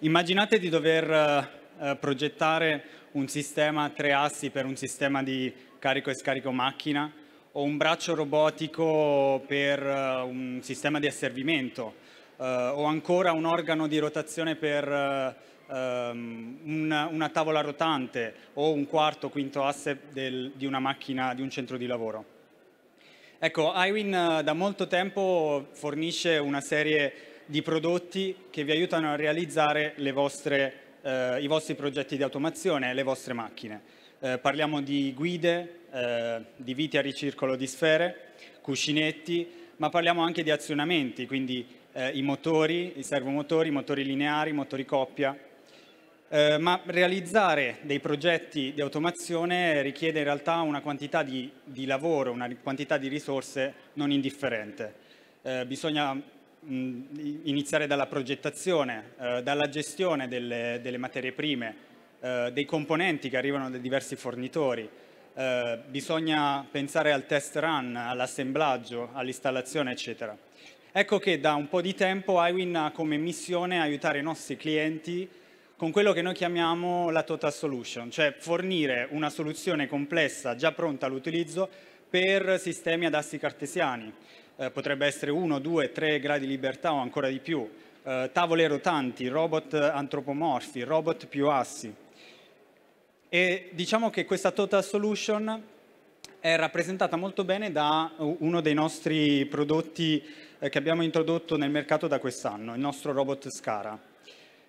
immaginate di dover eh, progettare un sistema a tre assi per un sistema di carico e scarico macchina o un braccio robotico per eh, un sistema di asservimento eh, o ancora un organo di rotazione per eh, ehm, una, una, tavola rotante o un quarto, o quinto asse del, di una macchina, di un centro di lavoro. Ecco, iWin eh, da molto tempo fornisce una serie di di prodotti che vi aiutano a realizzare vostre, eh, i vostri progetti di automazione e le vostre macchine. Eh, parliamo di guide, eh, di viti a ricircolo di sfere, cuscinetti, ma parliamo anche di azionamenti, quindi eh, i motori, i servomotori, i motori lineari, i motori coppia. Eh, ma realizzare dei progetti di automazione richiede in realtà una quantità di, di lavoro, una quantità di risorse non indifferente. Eh, bisogna iniziare dalla progettazione, eh, dalla gestione delle, delle materie prime, eh, dei componenti che arrivano da diversi fornitori. Eh, bisogna pensare al test run, all'assemblaggio, all'installazione, eccetera. Ecco che da un po' di tempo iWin ha come missione aiutare i nostri clienti con quello che noi chiamiamo la total solution, cioè fornire una soluzione complessa già pronta all'utilizzo per sistemi ad assi cartesiani, eh, potrebbe essere 1, 2, 3 gradi di libertà o ancora di più, eh, tavole rotanti, robot eh, antropomorfi, robot più assi. E diciamo che questa total solution è rappresentata molto bene da uno dei nostri prodotti eh, che abbiamo introdotto nel mercato da quest'anno, il nostro robot Scara.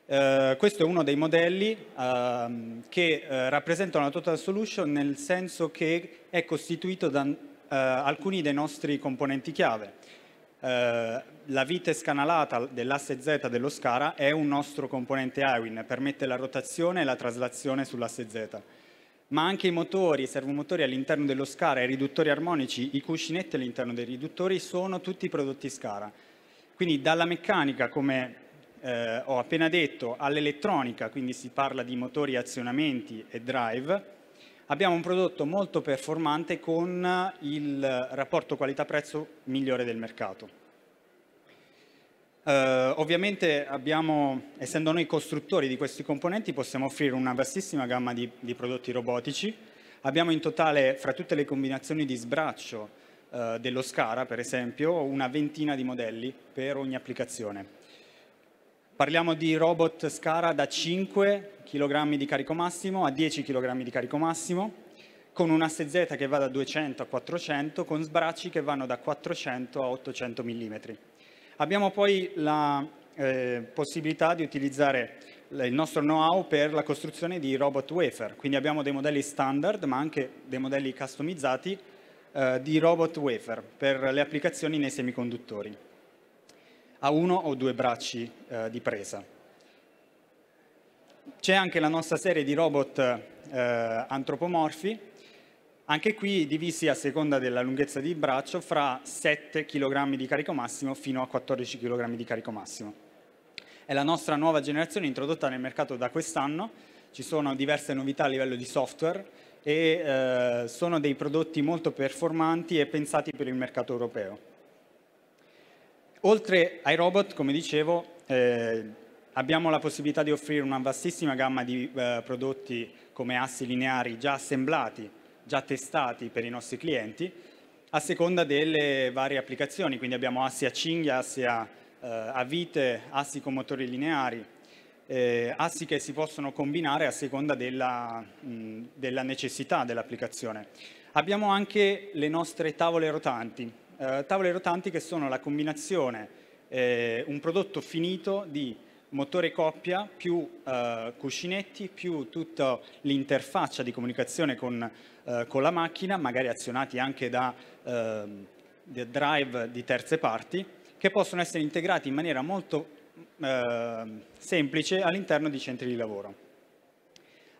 Eh, questo è uno dei modelli ehm, eh, che rappresenta una total solution nel senso che è costituito da eh, alcuni dei nostri componenti chiave. Eh, la vite scanalata dell'asse Z dello SCARA è un nostro componente IWIN, permette la rotazione e la traslazione sull'asse Z ma anche i motori, i servomotori all'interno dello SCARA, i riduttori armonici, i cuscinetti all'interno dei riduttori sono tutti prodotti SCARA. Quindi dalla meccanica, come eh, ho appena detto, all'elettronica, quindi si parla di motori, azionamenti e drive, abbiamo un prodotto molto performante con il rapporto qualità-prezzo migliore del mercato. Uh, ovviamente abbiamo, essendo noi costruttori di questi componenti, possiamo offrire una vastissima gamma di, di prodotti robotici. Abbiamo in totale, fra tutte le combinazioni di sbraccio uh, dello Scara, per esempio, una ventina di modelli per ogni applicazione. Parliamo di robot Scara da 5 kg di carico massimo a 10 kg di carico massimo, con un asse Z che va da 200 a 400, con sbracci che vanno da 400 a 800 mm. Abbiamo poi la eh, possibilità di utilizzare il nostro know-how per la costruzione di robot wafer, quindi abbiamo dei modelli standard ma anche dei modelli customizzati eh, di robot wafer per le applicazioni nei semiconduttori a uno o due bracci eh, di presa. C'è anche la nostra serie di robot eh, antropomorfi, anche qui divisi a seconda della lunghezza di braccio fra 7 kg di carico massimo fino a 14 kg di carico massimo. È la nostra nuova generazione introdotta nel mercato da quest'anno, ci sono diverse novità a livello di software e eh, sono dei prodotti molto performanti e pensati per il mercato europeo oltre ai robot, come dicevo, eh, abbiamo la possibilità di offrire una vastissima gamma di eh, prodotti come assi lineari già assemblati, già testati per i nostri clienti, a seconda delle varie applicazioni, quindi abbiamo assi a cinghia, assi a, eh, a vite, assi con motori lineari, eh, assi che si possono combinare a seconda della, mh, della necessità dell'applicazione. Abbiamo anche le nostre tavole rotanti, eh, tavole rotanti che sono la combinazione, eh, un prodotto finito di motore coppia più eh, cuscinetti più tutta l'interfaccia di comunicazione con, eh, con, la macchina, magari azionati anche ehm, da drive di terze parti, che possono essere integrati in maniera molto ehm, semplice all'interno di centri di lavoro.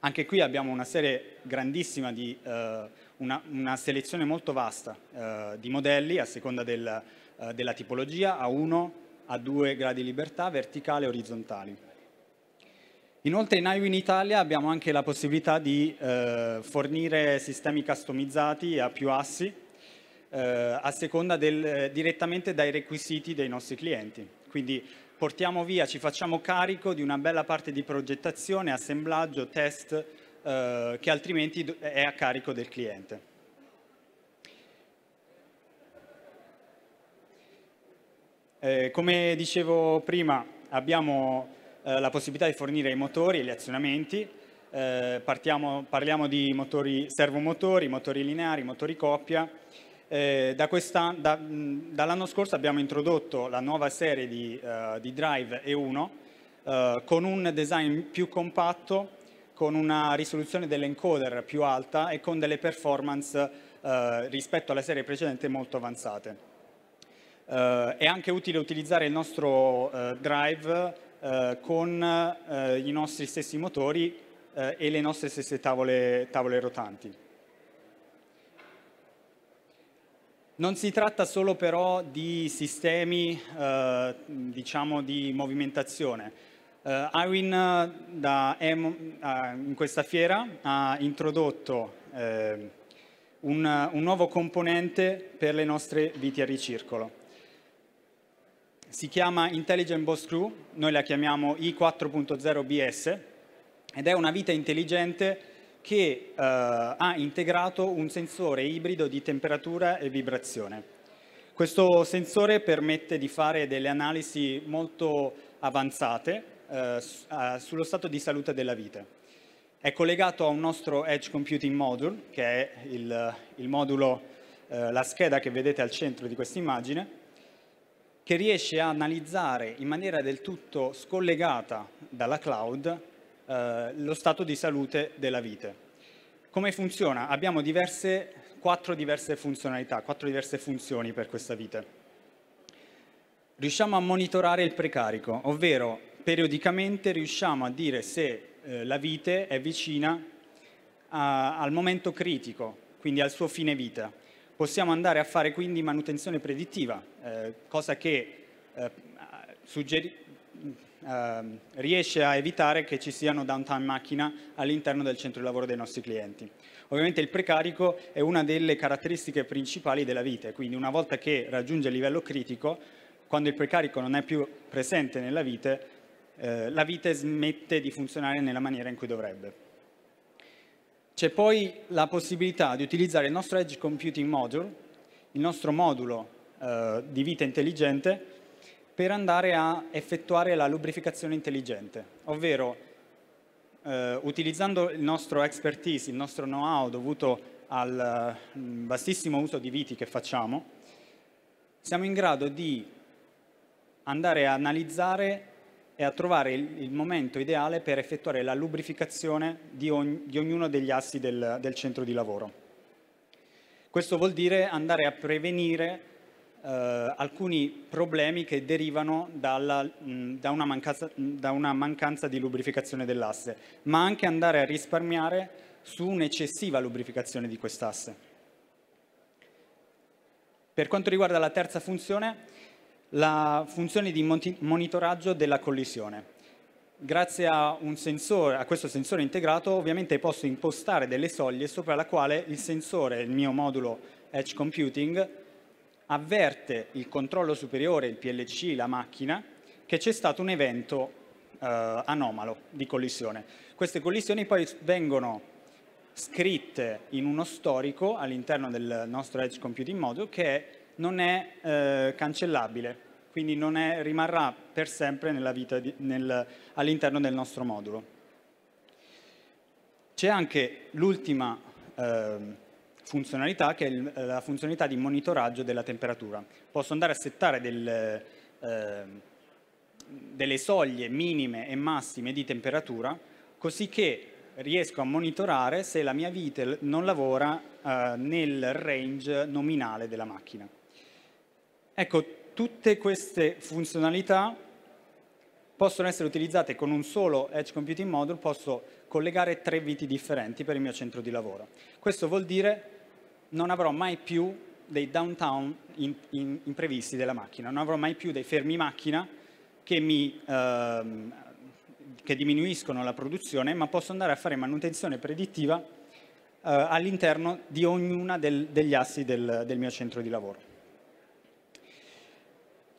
Anche qui abbiamo una serie grandissima di, eh, una, una, selezione molto vasta eh, di modelli a seconda del, eh, della tipologia a 1 a 2 gradi libertà verticale e orizzontali. Inoltre in IWIN Italia abbiamo anche la possibilità di eh, fornire sistemi customizzati a più assi eh, a seconda del, eh, direttamente dai requisiti dei nostri clienti. Quindi portiamo via, ci facciamo carico di una bella parte di progettazione, assemblaggio, test eh, che altrimenti è a carico del cliente. Eh, come dicevo prima abbiamo eh, la possibilità di fornire i motori e gli azionamenti, eh, partiamo, parliamo di motori servomotori, motori lineari, motori coppia eh, da da, dall'anno scorso abbiamo introdotto la nuova serie di, uh, di Drive E1 uh, eh, con un design più compatto, con una risoluzione dell'encoder più alta e con delle performance uh, rispetto alla serie precedente molto avanzate. è anche utile utilizzare il nostro Drive con i nostri stessi motori e le nostre stesse tavole, tavole rotanti. Non si tratta solo però di sistemi eh, diciamo di movimentazione. Eh, Iwin eh, da, eh, in questa fiera ha introdotto eh, un, un, nuovo componente per le nostre viti a ricircolo. Si chiama Intelligent Boss Crew, noi la chiamiamo I4.0 BS ed è una vita intelligente che eh, ha integrato un sensore ibrido di temperatura e vibrazione. Questo sensore permette di fare delle analisi molto avanzate eh, sullo stato di salute della vite. È collegato a un nostro Edge Computing Module, che è il, il modulo, eh, la scheda che vedete al centro di questa immagine, che riesce a analizzare in maniera del tutto scollegata dalla cloud eh, lo stato di salute della vite. Come funziona? Abbiamo diverse, quattro diverse funzionalità, quattro diverse funzioni per questa vite. Riusciamo a monitorare il precarico, ovvero periodicamente riusciamo a dire se eh, la vite è vicina a, al momento critico, quindi al suo fine vita. Possiamo andare a fare quindi manutenzione predittiva, eh, cosa che eh, Ehm, riesce a evitare che ci siano downtime macchina all'interno del centro di lavoro dei nostri clienti. Ovviamente il precarico è una delle caratteristiche principali della vite, quindi una volta che raggiunge il livello critico, quando il precarico non è più presente nella vite, eh, la vite smette di funzionare nella maniera in cui dovrebbe. C'è poi la possibilità di utilizzare il nostro Edge Computing Module, il nostro modulo eh, di vita intelligente, per andare a effettuare la lubrificazione intelligente, ovvero eh, utilizzando il nostro expertise, il nostro know-how dovuto al bassissimo mm, uso di viti che facciamo, siamo in grado di andare a analizzare e a trovare il, il momento ideale per effettuare la lubrificazione di, ogni, di ognuno degli assi del, del centro di lavoro. Questo vuol dire andare a prevenire eh, alcuni problemi che derivano dalla, mh, da, una mancanza, da una mancanza di lubrificazione dell'asse, ma anche andare a risparmiare su un'eccessiva lubrificazione di quest'asse. Per quanto riguarda la terza funzione, la funzione di monitoraggio della collisione. Grazie a, sensore, a, questo sensore integrato ovviamente posso impostare delle soglie sopra la quale il sensore, il mio modulo Edge Computing, avverte il controllo superiore, il PLC, la macchina, che c'è stato un evento eh, anomalo di collisione. Queste collisioni poi vengono scritte in uno storico all'interno del nostro Edge Computing Module che non è eh, cancellabile, quindi è, rimarrà per sempre all'interno del nostro modulo. C'è anche l'ultima eh, funzionalità che è la funzionalità di monitoraggio della temperatura. Posso andare a settare del, eh, delle soglie minime e massime di temperatura così che riesco a monitorare se la mia vite non lavora eh, nel range nominale della macchina. Ecco, tutte queste funzionalità possono essere utilizzate con un solo Edge Computing Module, posso collegare tre viti differenti per il mio centro di lavoro. Questo vuol dire non avrò mai più dei downtown in, in, imprevisti della macchina, non avrò mai più dei fermi macchina che, mi, ehm, che diminuiscono la produzione, ma posso andare a fare manutenzione predittiva eh, all'interno di ognuna del, degli assi del, del mio centro di lavoro.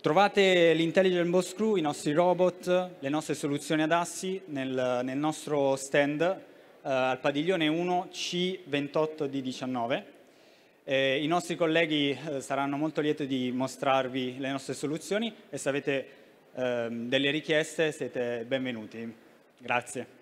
Trovate l'Intelligent Boss Crew, i nostri robot, le nostre soluzioni ad assi nel, nel nostro stand eh, al padiglione 1 C28D19 eh, I nostri colleghi eh, saranno molto lieti di mostrarvi le nostre soluzioni e se avete eh, delle richieste siete benvenuti. Grazie.